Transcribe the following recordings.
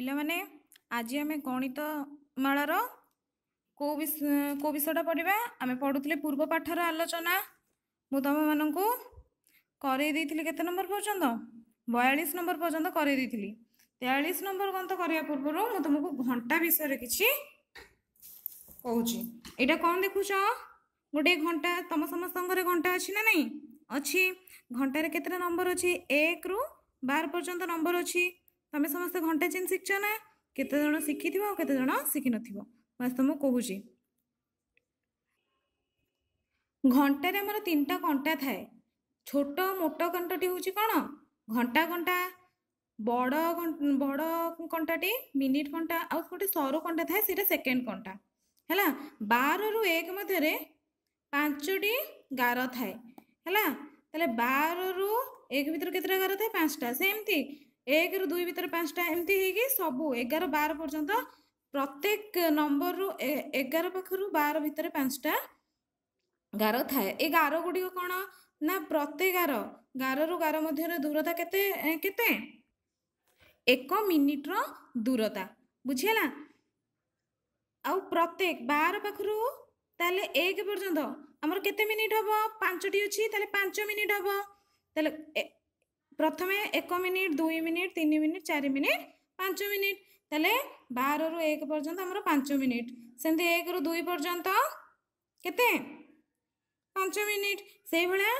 ପିଲାମାନେ ଆଜି ଆମେ ଗଣିତମାଳାର କେଉଁ ବିଷୟ କେଉଁ ବିଷୟଟା ପଢ଼ିବା ଆମେ ପଢ଼ୁଥିଲେ ପୂର୍ବ ପାଠର ଆଲୋଚନା ମୁଁ ତୁମମାନଙ୍କୁ କରେଇ ଦେଇଥିଲି କେତେ ନମ୍ବର ପର୍ଯ୍ୟନ୍ତ ବୟାଳିଶ ନମ୍ବର ପର୍ଯ୍ୟନ୍ତ କରେଇ ଦେଇଥିଲି ତେୟାଳିଶ ନମ୍ବର ଗନ୍ତ କରିବା ପୂର୍ବରୁ ମୁଁ ତୁମକୁ ଘଣ୍ଟା ବିଷୟରେ କିଛି କହୁଛି ଏଇଟା କ'ଣ ଦେଖୁଛ ଗୋଟିଏ ଘଣ୍ଟା ତୁମ ସମସ୍ତଙ୍କ ଘଣ୍ଟା ଅଛି ନା ନାହିଁ ଅଛି ଘଣ୍ଟାରେ କେତେଟା ନମ୍ବର ଅଛି ଏକରୁ ବାର ପର୍ଯ୍ୟନ୍ତ ନମ୍ବର ଅଛି ତୁମେ ସମସ୍ତେ ଘଣ୍ଟା ଚେନ୍ ଶିଖିଛ ନା କେତେଜଣ ଶିଖିଥିବ ଆଉ କେତେଜଣ ଶିଖିନଥିବ ବାସ୍ ମୁଁ କହୁଛି ଘଣ୍ଟାରେ ଆମର ତିନିଟା କଣ୍ଟା ଥାଏ ଛୋଟ ମୋଟ କଣ୍ଟାଟି ହେଉଛି କ'ଣ ଘଣ୍ଟା କଣ୍ଟା ବଡ଼ ବଡ଼ କଣ୍ଟାଟି ମିନିଟ୍ କଣ୍ଟା ଆଉ ଗୋଟେ ସରୁ କଣ୍ଟା ଥାଏ ସେଇଟା ସେକେଣ୍ଡ କଣ୍ଟା ହେଲା ବାରରୁ ଏକ ମଧ୍ୟରେ ପାଞ୍ଚଟି ଗାର ଥାଏ ହେଲା ତାହେଲେ ବାରରୁ ଏକ ଭିତରୁ କେତେଟା ଗାର ଥାଏ ପାଞ୍ଚଟା ସେମିତି ଏକରୁ ଦୁଇ ଭିତରେ ପାଞ୍ଚଟା ଏମିତି ହେଇକି ସବୁ ଏଗାର ବାର ପର୍ଯ୍ୟନ୍ତ ପ୍ରତ୍ୟେକ ନମ୍ବରରୁ ଏଗାର ପାଖରୁ ବାର ଭିତରେ ପାଞ୍ଚଟା ଗାର ଥାଏ ଏ ଗାର ଗୁଡ଼ିକ କ'ଣ ନା ପ୍ରତ୍ୟେକ ଗାର ଗାରରୁ ଗାର ମଧ୍ୟରେ ଦୂରତା କେତେ କେତେ ଏକ ମିନିଟ୍ର ଦୂରତା ବୁଝିହେଲା ଆଉ ପ୍ରତ୍ୟେକ ବାର ପାଖରୁ ତାହେଲେ ଏକ ପର୍ଯ୍ୟନ୍ତ ଆମର କେତେ ମିନିଟ୍ ହେବ ପାଞ୍ଚଟି ଅଛି ତାହେଲେ ପାଞ୍ଚ ମିନିଟ୍ ହେବ ତାହେଲେ প্রথমে এক মিনিট দুই মিনিট তিন মিনিট চারি মিনিট পাঁচ মিনিট তাহলে বারু এক পর্যন্ত আমার পাঁচ মিনিট সেমতি একরু দুই পর্যন্ত কেতে পাঁচ মিনিট সেইভাবে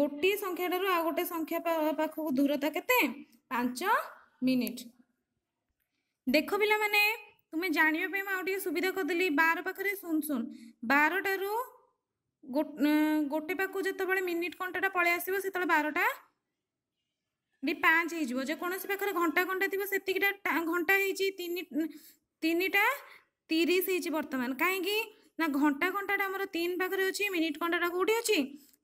ଗୋଟିଏ ସଂଖ୍ୟାଠାରୁ ଆଉ ଗୋଟେ ସଂଖ୍ୟା ପାଖକୁ ଦୂରତା କେତେ ପାଞ୍ଚ ମିନିଟ୍ ଦେଖ ପିଲାମାନେ ତୁମେ ଜାଣିବା ପାଇଁ ମୁଁ ଆଉ ଟିକେ ସୁବିଧା କରିଦେଲି ବାର ପାଖରେ ଶୂନ ଶୂନ ବାରଟାରୁ ଗୋଟେ ପାଖକୁ ଯେତେବେଳେ ମିନିଟ୍ କଣ୍ଟାଟା ପଳେଇ ଆସିବ ସେତେବେଳେ ବାରଟା ଡି ପାଞ୍ଚ ହେଇଯିବ ଯେକୌଣସି ପାଖରେ ଘଣ୍ଟା ଘଣ୍ଟା ଥିବ ସେତିକିଟା ଘଣ୍ଟା ହେଇଛି ତିନି ତିନିଟା ତିରିଶ ହେଇଛି ବର୍ତ୍ତମାନ କାହିଁକି ନା ଘଣ୍ଟା ଘଣ୍ଟାଟା ଆମର ତିନି ପାଖରେ ଅଛି ମିନିଟ୍ ଘଣ୍ଟାଟା କେଉଁଠି ଅଛି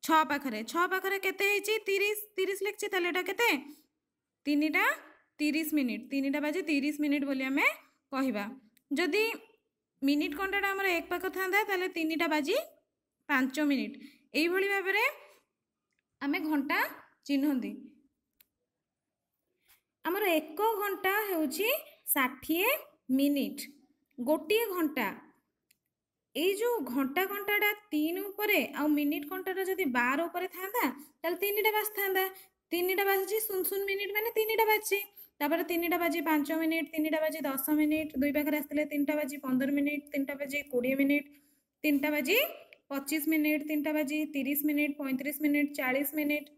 ଛଅ ପାଖରେ ଛଅ ପାଖରେ କେତେ ହେଇଛି ତିରିଶ ତିରିଶ ଲେଖିଛି ତାହେଲେ ଏଇଟା କେତେ ତିନିଟା ତିରିଶ ମିନିଟ୍ ତିନିଟା বাজে ତିରିଶ ମିନିଟ୍ ବୋଲି ଆମେ କହିବା ଯଦି ମିନିଟ୍ ঘণ্টাটা ଆମର ଏକ ପାଖ থাকে ତାହେଲେ ତିନିଟା ବାଜି ପାଞ୍ଚ ମିନିଟ୍ এইভাবে ଭାବରେ ଆମେ ଘଣ୍ଟା ଚିହ୍ନନ୍ତି ଆମର ଏକ ଘଣ୍ଟା ହେଉଛି ଷାଠିଏ ମିନିଟ୍ ଗୋଟିଏ ଘଣ୍ଟା ଏଇ ଯେଉଁ ଘଣ୍ଟା ଘଣ୍ଟାଟା ତିନି ଉପରେ ଆଉ ମିନିଟ୍ ଘଣ୍ଟାଟା ଯଦି ବାର ଉପରେ ଥାଆନ୍ତା ତାହେଲେ ତିନିଟା ବାଜିଥାନ୍ତା ତିନିଟା ବାଜିଛି ଶୂନ ଶୂନ ମିନିଟ୍ ମାନେ ତିନିଟା ବାଜିଛି ତାପରେ ତିନିଟା ବାଜି ପାଞ୍ଚ ମିନିଟ୍ ତିନିଟା ବାଜି ଦଶ ମିନିଟ୍ ଦୁଇ ପାଖରେ ଆସିଥିଲେ ତିନିଟା ବାଜି ପନ୍ଦର ମିନିଟ୍ ତିନିଟା ବାଜି କୋଡ଼ିଏ ମିନିଟ୍ ତିନିଟା ବାଜି ପଚିଶ ମିନିଟ୍ ତିନିଟା ବାଜି ତିରିଶ ମିନିଟ୍ ପଇଁତିରିଶ ମିନିଟ୍ ଚାଳିଶ ମିନିଟ୍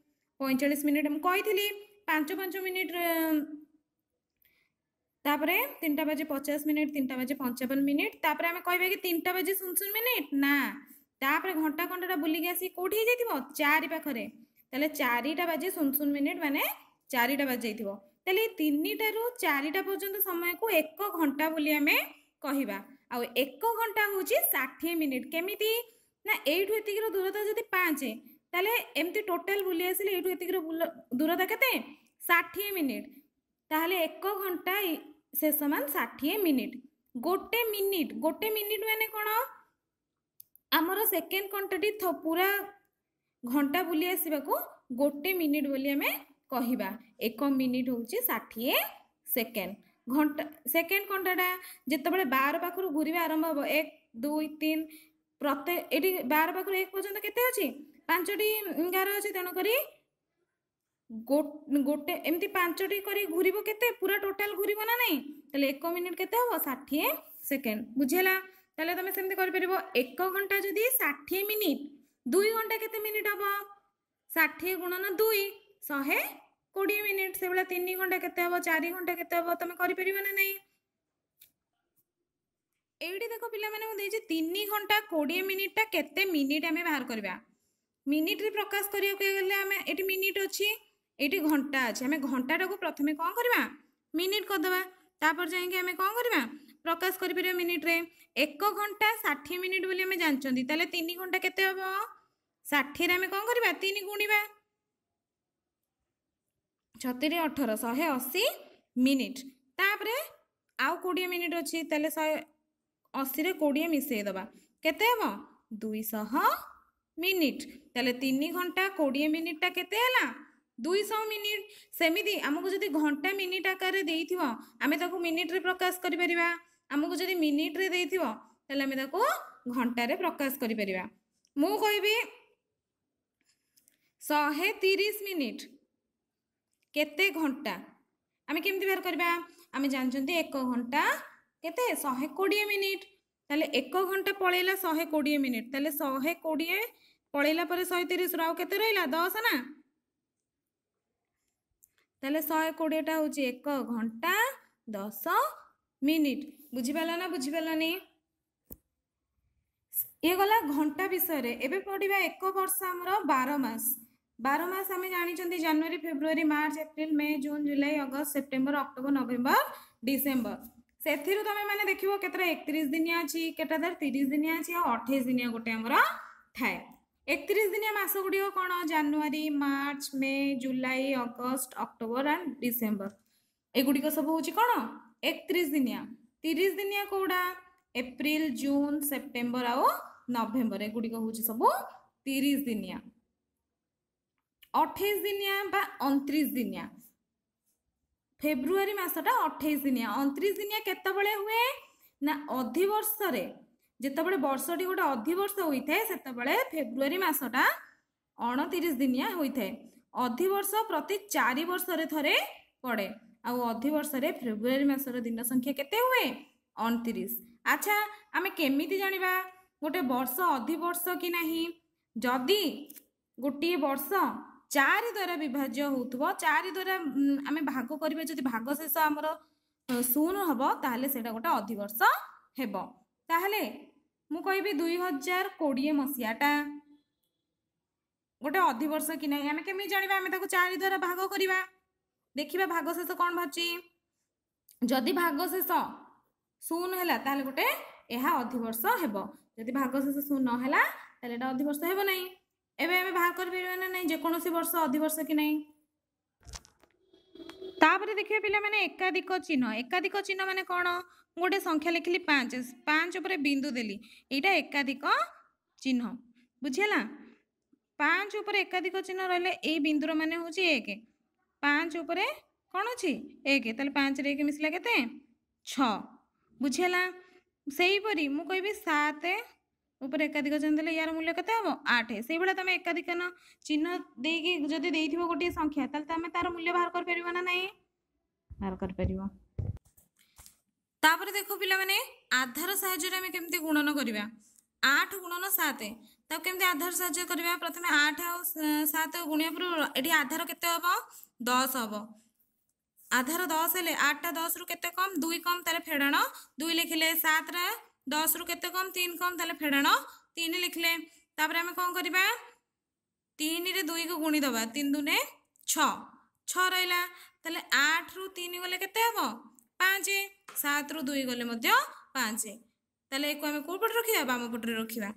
ପଇଁଚାଳିଶ ମିନିଟ୍ ମୁଁ କହିଥିଲି পাঁচ পাঁচ মিনিট তাপরে তিনটা বাজে পচাশ মিনিট তিনটা বাজে পঞ্চাবন মিনিট তাপরে আমি কহবা কি তিনটা বাজে শুনশুন মিনিট না তাপরে ঘন্টা ঘন্টাটা বুলিকি আসি কোটি হয়ে যাইব চারি পাখে তাহলে চারিটা বাজে শুনশুন মিনিট মানে চারিটা বাজে যাইব তাহলে এই তিনটার চারিটা পর্যন্ত সময়কু এক ঘন্টা বলে আমি কহবা ଆଉ ଏକ ଘଣ୍ଟା ହେଉଛି ଷାଠିଏ ମିନିଟ୍ କେମିତି ନା ଏଇଠୁ ଏତିକିର ଦୂରତା ଯଦି ପାଞ୍ଚ ତାହେଲେ ଏମିତି ଟୋଟାଲ୍ ବୁଲି ଆସିଲେ ଏଇଠୁ ଏତିକିର ଦୂରତା କେତେ ষাঠিয়ে মিনিট তাহলে এক ঘন্টা সে সমান ষাঠিয়ে মিনিট গোটে মিনিট গোটে মিনিট মানে কোণ আমার সেকেন্ড ঘন্টাটি পুরা ঘন্টা বুলি আসবাকু গোটে মিনিট বলে আমি কহবা এক মিনিট হচ্ছে ষাঠিয়ে সেকেন্ড ঘন্টা সেকেন্ড ঘন্টাটা যেতবে বার পাখু ঘুরবা আরম্ভ হব এক দুই তিন প্রত্যেক এটি বার পাখু এক পর্যন্ত কেতে অছি পাঁচটি এগার অছি তেমক ଗୋଟେ ଏମିତି ପାଞ୍ଚଟି କରି ଘୁରିବ କେତେ ପୁରା ଟୋଟାଲ ଘୁରିବ ନା ନାହିଁ ତାହେଲେ ଏକ ମିନିଟ୍ କେତେ ହେବ ଷାଠିଏ ସେକେଣ୍ଡ ବୁଝିହେଲା ତାହେଲେ ତମେ ସେମିତି କରିପାରିବ ଏକ ଘଣ୍ଟା ଯଦି ଷାଠିଏ ମିନିଟ୍ ଦୁଇ ଘଣ୍ଟା କେତେ ମିନିଟ୍ ହେବ ଷାଠିଏ ଗୁଣନ ଦୁଇ ଶହେ କୋଡ଼ିଏ ମିନିଟ୍ ସେଭଳିଆ ତିନି ଘଣ୍ଟା କେତେ ହେବ ଚାରି ଘଣ୍ଟା କେତେ ହେବ ତମେ କରିପାରିବ ନା ନାହିଁ ଏଇଠି ଦେଖ ପିଲାମାନେ ମୁଁ ଦେଇଛି ତିନି ଘଣ୍ଟା କୋଡ଼ିଏ ମିନିଟ୍ଟା କେତେ ମିନିଟ୍ ଆମେ ବାହାର କରିବା ମିନିଟ୍ରେ ପ୍ରକାଶ କରିବାକୁ ଗଲେ ଆମେ ଏଠି ମିନିଟ୍ ଅଛି ଏଇଠି ଘଣ୍ଟା ଅଛି ଆମେ ଘଣ୍ଟାଟାକୁ ପ୍ରଥମେ କ'ଣ କରିବା ମିନିଟ୍ କରିଦେବା ତାପରେ ଯାଇକି ଆମେ କ'ଣ କରିବା ପ୍ରକାଶ କରିପାରିବା ମିନିଟ୍ରେ ଏକ ଘଣ୍ଟା ଷାଠିଏ ମିନିଟ୍ ବୋଲି ଆମେ ଜାଣିଛନ୍ତି ତାହେଲେ ତିନି ଘଣ୍ଟା କେତେ ହେବ ଷାଠିଏରେ ଆମେ କ'ଣ କରିବା ତିନି ଗୁଣିବା ଛତିରେ ଅଠର ଶହେ ଅଶୀ ମିନିଟ୍ ତାପରେ ଆଉ କୋଡ଼ିଏ ମିନିଟ୍ ଅଛି ତାହେଲେ ଶହେ ଅଶୀରେ କୋଡ଼ିଏ ମିଶାଇ ଦେବା କେତେ ହେବ ଦୁଇଶହ ମିନିଟ୍ ତାହେଲେ ତିନି ଘଣ୍ଟା କୋଡ଼ିଏ ମିନିଟ୍ଟା କେତେ ହେଲା ଦୁଇଶହ ମିନିଟ୍ ସେମିତି ଆମକୁ ଯଦି ଘଣ୍ଟା ମିନିଟ୍ ଆକାରରେ ଦେଇଥିବ ଆମେ ତାକୁ ମିନିଟ୍ରେ ପ୍ରକାଶ କରିପାରିବା ଆମକୁ ଯଦି ମିନିଟ୍ରେ ଦେଇଥିବ ତାହେଲେ ଆମେ ତାକୁ ଘଣ୍ଟାରେ ପ୍ରକାଶ କରିପାରିବା ମୁଁ କହିବି ଶହେ ତିରିଶ ମିନିଟ୍ କେତେ ଘଣ୍ଟା ଆମେ କେମିତି ବାହାର କରିବା ଆମେ ଜାଣିଛନ୍ତି ଏକ ଘଣ୍ଟା କେତେ ଶହେ କୋଡ଼ିଏ ମିନିଟ୍ ତାହେଲେ ଏକ ଘଣ୍ଟା ପଳେଇଲା ଶହେ କୋଡ଼ିଏ ମିନିଟ୍ ତାହେଲେ ଶହେ କୋଡ଼ିଏ ପଳେଇଲା ପରେ ଶହେ ତିରିଶରୁ ଆଉ କେତେ ରହିଲା ଦଶ ନା তাহলে শহে কোড়িয়েটা হচ্ছে এক ঘন্টা দশ মিনিট বুঝিপাল না বুঝিপালনি ইয়ে গলা ঘন্টা বিষয়ে এবে পড়া এক বর্ষ আমার বার মাস বার মাস আমি জাঁচান জানুয়ারি ফেব্রুয়ারি মার্চ এপ্রিল মে জুন জুলাই অগস্ট সেপ্টেম্বর অক্টোবর নভেম্বর ডিসেম্বর ସେଥିରୁ ତମେମାନେ ଦେଖିବ କେତେଟା ଏକତିରିଶ ଦିନିଆ ଅଛି କେତେଟା ତାର ତିରିଶ ଦିନିଆ ଅଛି ଆଉ ଅଠେଇଶ ଦିନିଆ ଗୋଟେ ଆମର ଥାଏ একত্রিশ দিনে মাসগুড়িও কোণ জানুয়ারি মার্চ মে জুলাই অগস্ট অক্টোবর আন্ড ডিসেম্বর এগুড়িক সব হচ্ছে কোণ একত্রিশ দিনিয়া তিরিশ দিনিয়া কোড়া এপ্রিল জুন সেপ্টেম্বর আও নভেম্বর এগুড়িক হচ্ছে সব তিরিশ দিনিয়া অঠেইশ দিনিয়া বা অনত্রিশ দিনিয়া ফেব্রুয়ারি মাসটা অঠেইশ দিনিয়া অনত্রিশ দিনিয়া কেতবে হুয়ে না অধিবর্ষরে ଯେତେବେଳେ ବର୍ଷଟି ଗୋଟେ ଅଧିବର୍ଷ ହୋଇଥାଏ ସେତେବେଳେ ଫେବୃଆରୀ ମାସଟା ଅଣତିରିଶ ଦିନିଆ ହୋଇଥାଏ ଅଧିବର୍ଷ ପ୍ରତି ଚାରି ବର୍ଷରେ ଥରେ ପଡ଼େ ଆଉ ଅଧିବର୍ଷରେ ଫେବୃଆରୀ ମାସର ଦିନ ସଂଖ୍ୟା କେତେ ହୁଏ ଅଣତିରିଶ ଆଚ୍ଛା ଆମେ କେମିତି ଜାଣିବା ଗୋଟେ ବର୍ଷ ଅଧିବର୍ଷ କି ନାହିଁ ଯଦି ଗୋଟିଏ ବର୍ଷ ଚାରି ଦ୍ୱାରା ବିଭାଜ୍ୟ ହେଉଥିବ ଚାରି ଦ୍ୱାରା ଆମେ ଭାଗ କରିବା ଯଦି ଭାଗ ଶେଷ ଆମର ଶୂନ ହେବ ତାହେଲେ ସେଇଟା ଗୋଟେ ଅଧିବର୍ଷ ହେବ ତାହେଲେ ମୁଁ କହିବି ଦୁଇ ହଜାର କୋଡ଼ିଏ ମସିହାଟା ଗୋଟେ ଅଧିବର୍ଷ କି ନାହିଁ ଆମେ କେମିତି ଜାଣିବା ଆମେ ତାକୁ ଚାରି ଦ୍ୱାରା ଭାଗ କରିବା ଦେଖିବା ଭାଗଶେଷ କ'ଣ ବାହାରୁଛି ଯଦି ଭାଗଶେଷ ଶୂନ ହେଲା ତାହେଲେ ଗୋଟେ ଏହା ଅଧିବର୍ଷ ହେବ ଯଦି ଭାଗଶେଷ ଶୂନ ନହେଲା ତାହେଲେ ଏଇଟା ଅଧିବର୍ଷ ହେବ ନାହିଁ ଏବେ ଆମେ ବାହାର କରିପାରିବା ନା ନାହିଁ ଯେକୌଣସି ବର୍ଷ ଅଧିବର୍ଷ କି ନାହିଁ ତାପରେ ଦେଖିବେ ପିଲାମାନେ ଏକାଧିକ ଚିହ୍ନ ଏକାଧିକ ଚିହ୍ନ ମାନେ କ'ଣ গোটে সংখ্যা লিখিলি পাঁচ পাঁচ উপরে বিন্দু দেলি এইটা একাধিক চিহ্ন বুঝিলা পাঁচ উপরে একাধিক চিহ্ন রহলে এই বিন্দুর মানে হচ্ছে এক পাঁচ উপরে কোণ অছি এক তাহলে পাঁচরে এক মিশিলা কেতে ছ বুঝিলা সেইপরি মু কবি সাত উপরে একাধিক চিহ্ন দেলে ইয়ার মূল্য কেতে হব আট সেইভাবে তুমি একাধিক চিহ্ন দিয়ে যদি দিয়ে গোটিয়ে সংখ্যা তাহলে তুমি তার মূল্য বাহার করে পার না নাই বাহার করে পার ତାପରେ ଦେଖ ପିଲାମାନେ ଆଧାର ସାହାଯ୍ୟରେ ଆମେ କେମିତି ଗୁଣନ କରିବା ଆଠ ଗୁଣନ ସାତ ତାକୁ କେମିତି ଆଧାର ସାହାଯ୍ୟ କରିବା ପ୍ରଥମେ ଆଠ ଆଉ ସାତ ଗୁଣିବା ପୂର୍ବରୁ ଏଠି ଆଧାର କେତେ ହେବ ଦଶ ହେବ ଆଧାର ଦଶ ହେଲେ ଆଠଟା ଦଶରୁ କେତେ କମ୍ ଦୁଇ କମ୍ ତାହେଲେ ଫେଡ଼ାଣ ଦୁଇ ଲେଖିଲେ ସାତଟା ଦଶରୁ କେତେ କମ୍ ତିନି କମ୍ ତାହେଲେ ଫେଡ଼ାଣ ତିନି ଲେଖିଲେ ତାପରେ ଆମେ କ'ଣ କରିବା ତିନିରେ ଦୁଇକୁ ଗୁଣିଦେବା ତିନି ଦୁନେ ଛଅ ଛଅ ରହିଲା ତାହେଲେ ଆଠରୁ ତିନି ଗଲେ କେତେ ହେବ ପାଞ୍ଚ ସାତରୁ ଦୁଇ ଗଲେ ମଧ୍ୟ ପାଞ୍ଚ ତାହେଲେ ଏକୁ ଆମେ କେଉଁ ପଟେ ରଖିବା ବାମ ପଟରେ ରଖିବା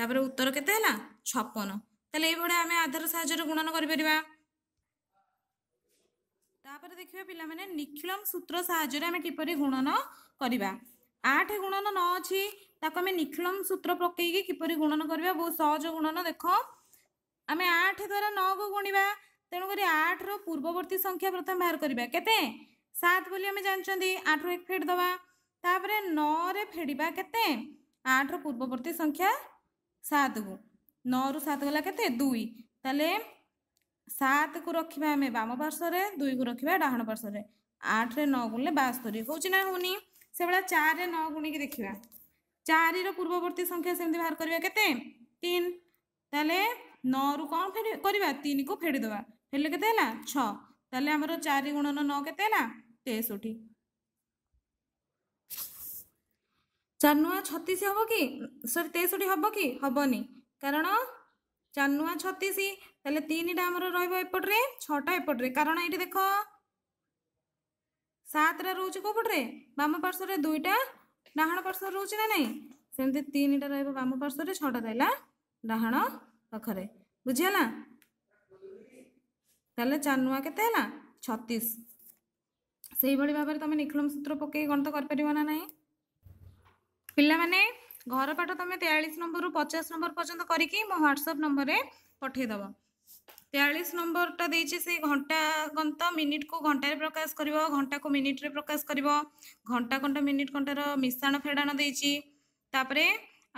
ତାପରେ ଉତ୍ତର କେତେ ହେଲା ଛପନ ତାହେଲେ ଏଇଭଳି ଆମେ ଆଧାର ସାହାଯ୍ୟରେ ଗୁଣନ କରିପାରିବା ତାପରେ ଦେଖିବା ପିଲାମାନେ ନିଖିଳମ ସୂତ୍ର ସାହାଯ୍ୟରେ ଆମେ କିପରି ଗୁଣନ କରିବା ଆଠ ଗୁଣନ ନଅ ଅଛି ତାକୁ ଆମେ ନିଖିଳମ ସୂତ୍ର ପକେଇକି କିପରି ଗୁଣନ କରିବା ବହୁତ ସହଜ ଗୁଣନ ଦେଖ ଆମେ ଆଠ ଦ୍ୱାରା ନଅକୁ ଗୁଣିବା ତେଣୁକରି ଆଠର ପୂର୍ବବର୍ତ୍ତୀ ସଂଖ୍ୟା ପ୍ରଥମେ ବାହାର କରିବା କେତେ ସାତ ବୋଲି ଆମେ ଜାଣିଛନ୍ତି ଆଠରୁ ଏକ ଫେଡ଼ ଦେବା ତାପରେ ନଅରେ ଫେଡ଼ିବା କେତେ ଆଠର ପୂର୍ବବର୍ତ୍ତୀ ସଂଖ୍ୟା ସାତକୁ ନଅରୁ ସାତ ଗଲା କେତେ ଦୁଇ ତାହେଲେ ସାତକୁ ରଖିବା ଆମେ ବାମ ପାର୍ଶ୍ୱରେ ଦୁଇକୁ ରଖିବା ଡାହାଣ ପାର୍ଶ୍ୱରେ ଆଠରେ ନଅ ଗୁଣିଲେ ବାସ୍ତରୀ ହେଉଛି ନା ହେଉନି ସେଭଳିଆ ଚାରିରେ ନଅ ଗୁଣିକି ଦେଖିବା ଚାରିର ପୂର୍ବବର୍ତ୍ତୀ ସଂଖ୍ୟା ସେମିତି ବାହାର କରିବା କେତେ ତିନି ତାହେଲେ ନଅରୁ କ'ଣ କରିବା ତିନିକୁ ଫେଡ଼ିଦେବା ଫେରିଲେ କେତେ ହେଲା ଛଅ ତାହେଲେ ଆମର ଚାରି ଗୁଣନ ନଅ କେତେ ହେଲା তেইশ ওটি চার নুয়া ছতিশ হব কি সরি তেষট্টি হব কি হবনি কারণ চার নুয়া ছতিশ তাহলে তিনটা আমার রহব এপটরে ছটা এপটরে কারণ এটি দেখ সাতটা রয়েছে কোপটরে বাম পার্শ্বরে দুইটা ଡାହାଣ ପାର୍ଶ୍ୱରେ ରହୁଛି ନା ନାହିଁ ସେମିତି ତିନିଟା ରହିବ ବାମ ପାର୍ଶ୍ୱରେ ଛଅଟା ରହିଲା ଡାହାଣ ପାଖରେ ବୁଝିହେଲା ତାହେଲେ ଚାରି ନୂଆ କେତେ ହେଲା ଛତିଶ সেইভাবে ভাবে তুমি নিখুলম সূত্র পকাই গণিত করে পারিব না না পিলামানে ঘর পাঠ তুমি তেয়াশ নম্বর পচাশ নম্বর পর্যন্ত করিকি মো হোয়াটসঅ্যাপ নম্বরে পঠাই দেব তেয়াশ নম্বরটা দিয়েছি সেই ঘণ্টা গণিত মিনিটকু ঘণ্টায় প্রকাশ করব ঘণ্টাকু মিনিটরে প্রকাশ করব ঘণ্টা ঘণ্টা মিনিট ঘণ্টার মিশ্রাণ ফেড়াণ দিয়েছি তাপরে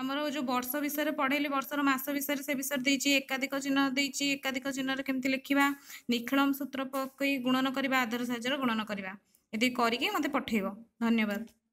ଆମର ଯେଉଁ ବର୍ଷ ବିଷୟରେ ପଢ଼େଇଲି ବର୍ଷର ମାସ ବିଷୟରେ ସେ ବିଷୟରେ ଦେଇଛି ଏକାଧିକ ଚିହ୍ନ ଦେଇଛି ଏକାଧିକ ଚିହ୍ନରେ କେମିତି ଲେଖିବା ନିଖିଳମ ସୂତ୍ର ପକାଇ ଗୁଣନ କରିବା ଆଧାର ସାହାଯ୍ୟରେ ଗୁଣନ କରିବା ଏତିକି କରିକି ମୋତେ ପଠାଇବ ଧନ୍ୟବାଦ